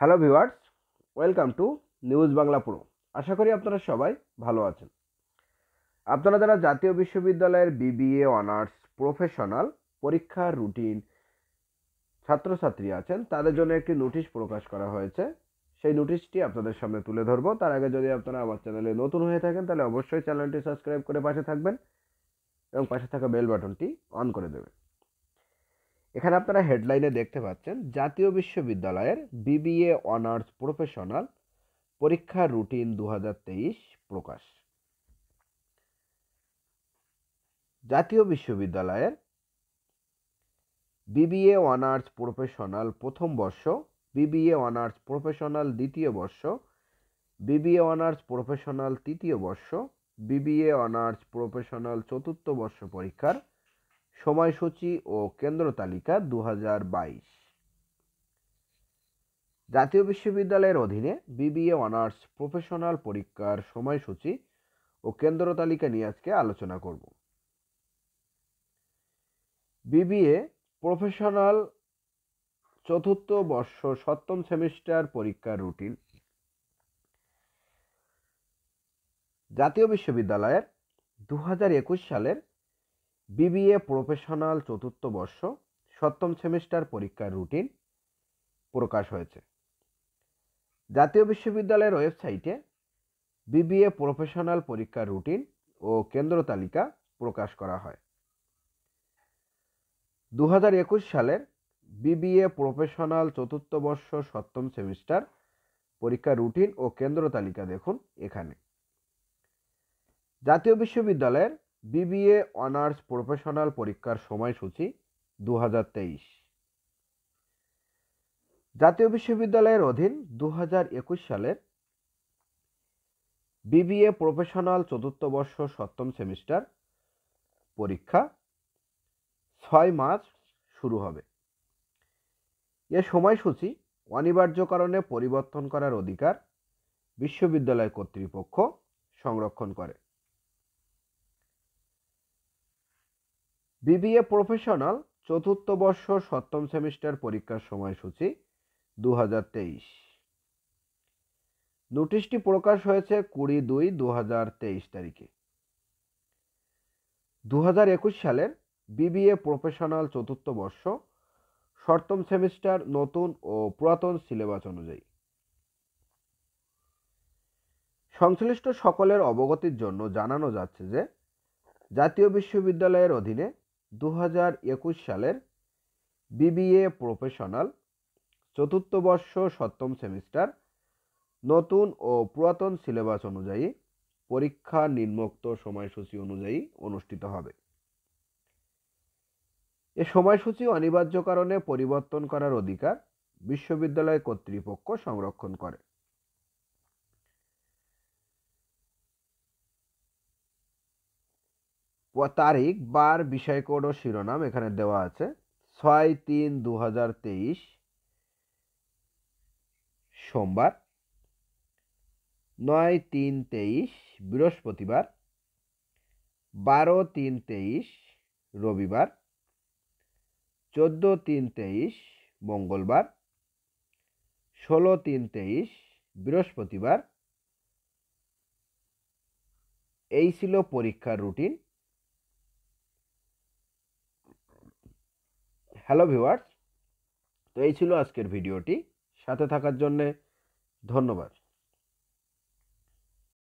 hello viewers welcome to news Bangla pro আশা করি আপনারা সবাই ভালো আছেন আপনারা যারা জাতীয় বিশ্ববিদ্যালয়ের বিবিএ অনার্স প্রফেশনাল পরীক্ষার রুটিন ছাত্রছাত্রী আছেন তাদের জন্য একটি নোটিশ প্রকাশ করা হয়েছে সেই নোটিশটি আপনাদের সামনে তুলে ধরবো তার আগে যদি আপনারা আমার চ্যানেলে নতুন হয়ে থাকেন তাহলে অবশ্যই চ্যানেলটি সাবস্ক্রাইব করে পাশে থাকবেন এবং পাশে থাকা বেল বাটনটি অন করে দেবেন এখানে আপনারা হেডলাইনে দেখতে পাচ্ছেন জাতীয় বিশ্ববিদ্যালয়ের বিবিএ অনার্স প্রফেশনাল পরীক্ষা রুটিন দু প্রকাশ জাতীয় বিশ্ববিদ্যালয়ের বিবিএ অনার্স প্রফেশনাল প্রথম বর্ষ বিবিএ অনার্স প্রফেশনাল দ্বিতীয় বর্ষ বিবিএ অনার্স প্রফেশনাল তৃতীয় বর্ষ বিবিএ অনার্স প্রফেশনাল চতুর্থ বর্ষ পরীক্ষার সময়সূচি ও কেন্দ্র তালিকা দু জাতীয় বিশ্ববিদ্যালয়ের অধীনে বিবিএ অনার্স প্রফেশনাল পরীক্ষার সময়সূচি ও কেন্দ্র তালিকা নিয়ে আজকে আলোচনা করব বিবিএ প্রফেশনাল চতুর্থ বর্ষ সপ্তম সেমিস্টার পরীক্ষার রুটিন জাতীয় বিশ্ববিদ্যালয়ের দু সালের বিবিএ প্রফেশনাল চতুর্থ বর্ষ সপ্তম সেমিস্টার পরীক্ষার রুটিন প্রকাশ হয়েছে জাতীয় বিশ্ববিদ্যালয়ের ওয়েবসাইটে বিবিএ প্রফেশনাল পরীক্ষার রুটিন ও কেন্দ্র তালিকা প্রকাশ করা হয় দু সালের বিবিএ প্রফেশনাল চতুর্থ বর্ষ সপ্তম সেমিস্টার পরীক্ষার রুটিন ও কেন্দ্র তালিকা দেখুন এখানে জাতীয় বিশ্ববিদ্যালয়ের বিবিএ অনার্স প্রফেশনাল পরীক্ষার সময়সূচি দু জাতীয় বিশ্ববিদ্যালয়ের অধীন দু সালের বিবিএ প্রফেশনাল চতুর্থ বর্ষ সপ্তম সেমিস্টার পরীক্ষা ছয় মার্চ শুরু হবে এ সময়সূচি অনিবার্য কারণে পরিবর্তন করার অধিকার বিশ্ববিদ্যালয় কর্তৃপক্ষ সংরক্ষণ করে বিবিএ প্রফেশনাল চতুর্থ বর্ষ সপ্তম সেমিস্টার পরীক্ষার সময়সূচি দু হাজার তেইশ নোটিশটি প্রকাশ হয়েছে কুড়ি দুই দু হাজার তেইশ তারিখে দু হাজার একুশ সালের বিবিএ প্রফেশনাল চতুর্থ বর্ষ সপ্তম সেমিস্টার নতুন ও পুরাতন সিলেবাস অনুযায়ী সংশ্লিষ্ট সকলের অবগতির জন্য জানানো যাচ্ছে যে জাতীয় বিশ্ববিদ্যালয়ের অধীনে দু সালের বিবিএ প্রফেশনাল চতুর্থ বর্ষ সপ্তম সেমিস্টার নতুন ও পুরাতন সিলেবাস অনুযায়ী পরীক্ষা নিম্নোক্ত সময়সূচি অনুযায়ী অনুষ্ঠিত হবে এ সময়সূচি অনিবার্য কারণে পরিবর্তন করার অধিকার বিশ্ববিদ্যালয় কর্তৃপক্ষ সংরক্ষণ করে তারিখ বার বিষয় কোড ও শিরোনাম এখানে দেওয়া আছে ছয় তিন দু সোমবার নয় তিন তেইশ বৃহস্পতিবার বারো তিন তেইশ রবিবার চোদ্দো তিন তেইশ মঙ্গলবার ষোলো তিন তেইশ বৃহস্পতিবার এই ছিল পরীক্ষার রুটিন হ্যালো ভিউয়ার্স তো এই ছিল আজকের ভিডিওটি সাথে থাকার জন্যে ধন্যবাদ